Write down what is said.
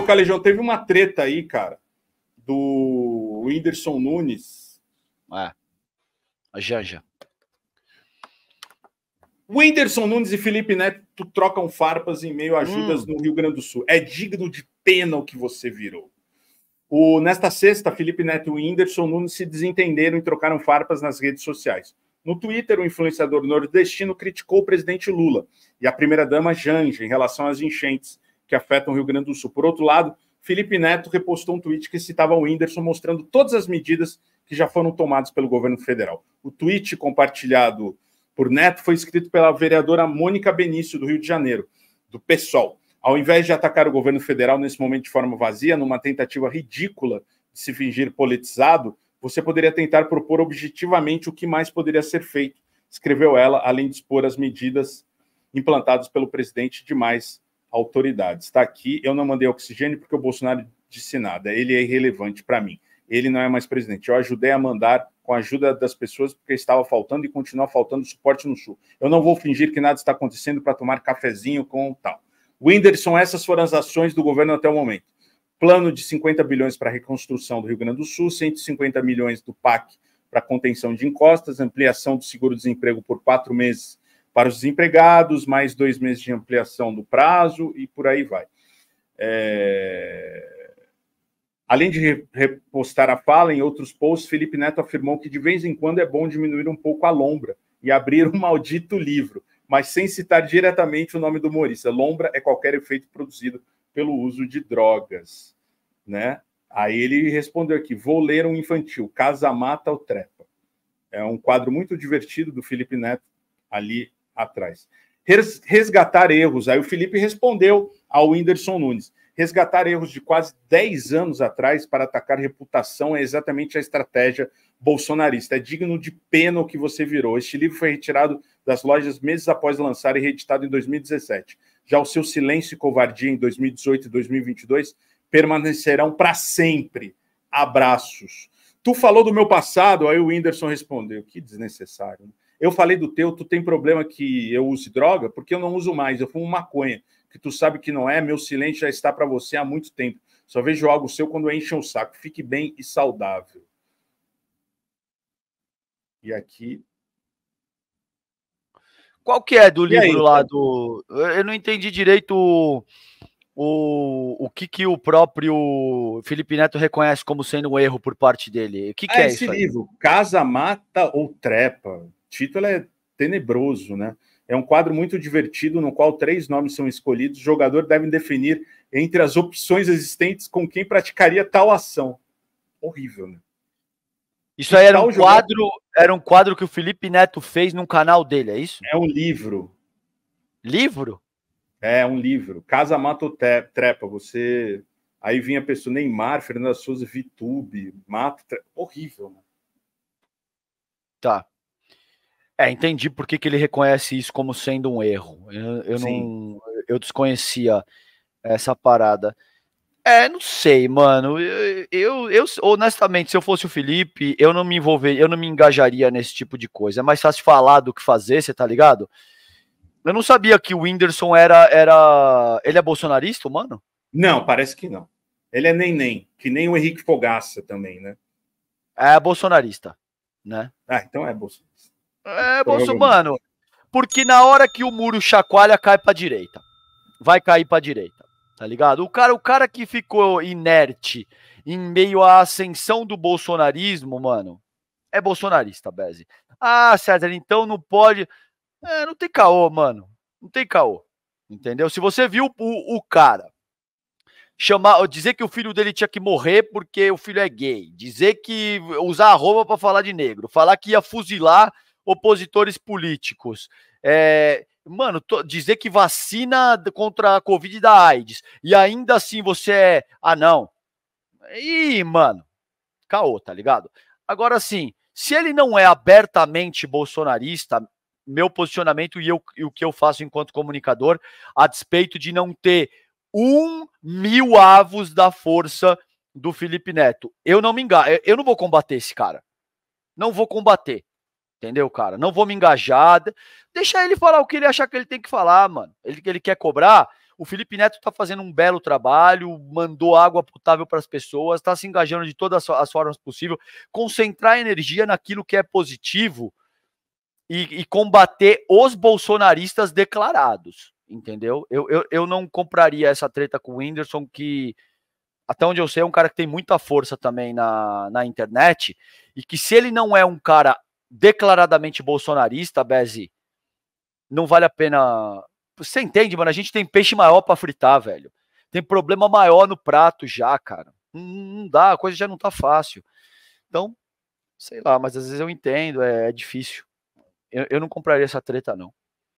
Ô, Calejão, teve uma treta aí, cara, do Whindersson Nunes. É. A Janja. Whindersson Nunes e Felipe Neto trocam farpas em meio a ajudas hum. no Rio Grande do Sul. É digno de pena o que você virou. O, nesta sexta, Felipe Neto e Whindersson Nunes se desentenderam e trocaram farpas nas redes sociais. No Twitter, o influenciador nordestino criticou o presidente Lula e a primeira-dama Janja em relação às enchentes que afetam o Rio Grande do Sul. Por outro lado, Felipe Neto repostou um tweet que citava o Whindersson mostrando todas as medidas que já foram tomadas pelo governo federal. O tweet compartilhado por Neto foi escrito pela vereadora Mônica Benício, do Rio de Janeiro, do PSOL. Ao invés de atacar o governo federal nesse momento de forma vazia, numa tentativa ridícula de se fingir politizado, você poderia tentar propor objetivamente o que mais poderia ser feito, escreveu ela, além de expor as medidas implantadas pelo presidente demais autoridades. Está aqui, eu não mandei oxigênio porque o Bolsonaro disse nada, ele é irrelevante para mim. Ele não é mais presidente. Eu ajudei a mandar com a ajuda das pessoas porque estava faltando e continua faltando suporte no Sul. Eu não vou fingir que nada está acontecendo para tomar cafezinho com tal. Whindersson, essas foram as ações do governo até o momento. Plano de 50 bilhões para a reconstrução do Rio Grande do Sul, 150 milhões do PAC para contenção de encostas, ampliação do seguro-desemprego por quatro meses para os desempregados, mais dois meses de ampliação do prazo e por aí vai. É... Além de repostar a fala em outros posts, Felipe Neto afirmou que de vez em quando é bom diminuir um pouco a lombra e abrir um maldito livro, mas sem citar diretamente o nome do humorista. Lombra é qualquer efeito produzido pelo uso de drogas, né? Aí ele respondeu aqui: vou ler um infantil, Casa Mata ou Trepa. É um quadro muito divertido do Felipe Neto ali atrás. Resgatar erros. Aí o Felipe respondeu ao Whindersson Nunes. Resgatar erros de quase 10 anos atrás para atacar reputação é exatamente a estratégia bolsonarista. É digno de pena o que você virou. Este livro foi retirado das lojas meses após lançar e reeditado em 2017. Já o seu silêncio e covardia em 2018 e 2022 permanecerão para sempre. Abraços. Tu falou do meu passado, aí o Whindersson respondeu. Que desnecessário. Né? Eu falei do teu, tu tem problema que eu use droga? Porque eu não uso mais, eu fumo maconha, que tu sabe que não é, meu silêncio já está para você há muito tempo. Só vejo algo seu quando enche o saco. Fique bem e saudável. E aqui. Qual que é do e livro aí? lá então? do. Eu não entendi direito o, o, que, que o próprio Felipe Neto reconhece como sendo um erro por parte dele. O que, que ah, é esse isso? Esse livro, Casa, Mata ou Trepa título é tenebroso, né? É um quadro muito divertido no qual três nomes são escolhidos. O jogador deve definir entre as opções existentes com quem praticaria tal ação. Horrível, né? Isso aí era um quadro, era um quadro que o Felipe Neto fez num canal dele, é isso? É um livro. Livro? É um livro. Casa mata, Trepa. Você aí vinha a pessoa Neymar, Fernanda Souza, Vitube, Trepa. horrível. Né? Tá. É, entendi por que, ele reconhece isso como sendo um erro. Eu, eu não. Eu desconhecia essa parada. É, não sei, mano. Eu, eu, eu, honestamente, se eu fosse o Felipe, eu não me envolveria, eu não me engajaria nesse tipo de coisa. É mais fácil falar do que fazer, você tá ligado? Eu não sabia que o Whindersson era. era... Ele é bolsonarista, mano? Não, parece que não. Ele é nem nem, que nem o Henrique Fogaça também, né? É bolsonarista, né? Ah, então é bolsonarista. É, Bolsonaro, porque na hora que o muro chacoalha, cai pra direita. Vai cair pra direita, tá ligado? O cara, o cara que ficou inerte em meio à ascensão do bolsonarismo, mano, é bolsonarista, Beze. Ah, César, então não pode. É, não tem caô, mano. Não tem caô. Entendeu? Se você viu o, o cara chamar, dizer que o filho dele tinha que morrer porque o filho é gay, dizer que usar a roupa para falar de negro, falar que ia fuzilar opositores políticos. É, mano, tô, dizer que vacina contra a Covid da AIDS e ainda assim você é. Ah, não. Ih, mano, caô, tá ligado? Agora sim, se ele não é abertamente bolsonarista, meu posicionamento e, eu, e o que eu faço enquanto comunicador, a despeito de não ter um mil avos da força do Felipe Neto. Eu não me engano, eu não vou combater esse cara. Não vou combater. Entendeu, cara? Não vou me engajar. Deixa ele falar o que ele achar que ele tem que falar, mano. Ele que ele quer cobrar. O Felipe Neto tá fazendo um belo trabalho, mandou água potável para as pessoas, tá se engajando de todas as formas possíveis. Concentrar energia naquilo que é positivo e, e combater os bolsonaristas declarados, entendeu? Eu, eu, eu não compraria essa treta com o Whindersson, que até onde eu sei, é um cara que tem muita força também na, na internet, e que se ele não é um cara declaradamente bolsonarista, Bezi, não vale a pena. Você entende, mano? A gente tem peixe maior para fritar, velho. Tem problema maior no prato já, cara. Não dá, a coisa já não tá fácil. Então, sei lá, mas às vezes eu entendo, é, é difícil. Eu, eu não compraria essa treta, não.